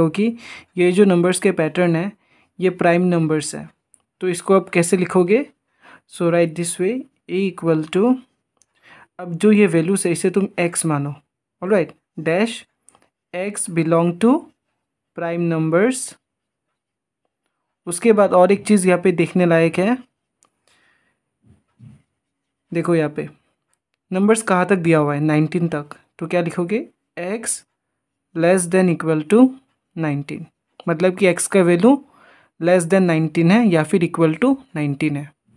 क्योंकि ये जो नंबर्स के पैटर्न है ये प्राइम नंबर्स है तो इसको आप कैसे लिखोगे so write this way a equal to अब जो ये वैल्यूज है इसे तुम एक्स मानो all right dash X belong to prime numbers उसके बाद और एक चीज़ यहाँ पे देखने लायक है देखो यहाँ पे नंबर्स कहाँ तक दिया हुआ है नाइनटीन तक तो क्या लिखोगे X less than equal to nineteen मतलब कि एक्स का वैल्यू लेस देन नाइनटीन है या फिर इक्वल टू नाइनटीन है